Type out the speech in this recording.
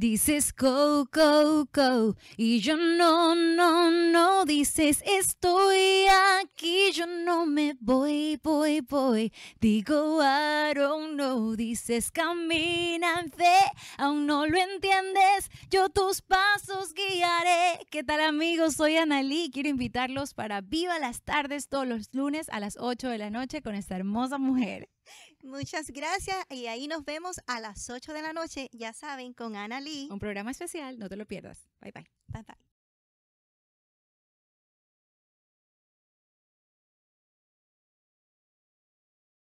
Dices go, go, go. Y yo no, no, no. Dices estoy aquí. Yo no me voy, voy, voy. Digo I dices camina en fe, aún no lo entiendes, yo tus pasos guiaré. ¿Qué tal amigos? Soy Analí, quiero invitarlos para Viva las tardes todos los lunes a las 8 de la noche con esta hermosa mujer. Muchas gracias y ahí nos vemos a las 8 de la noche, ya saben, con Analí Un programa especial, no te lo pierdas. Bye bye. Bye bye.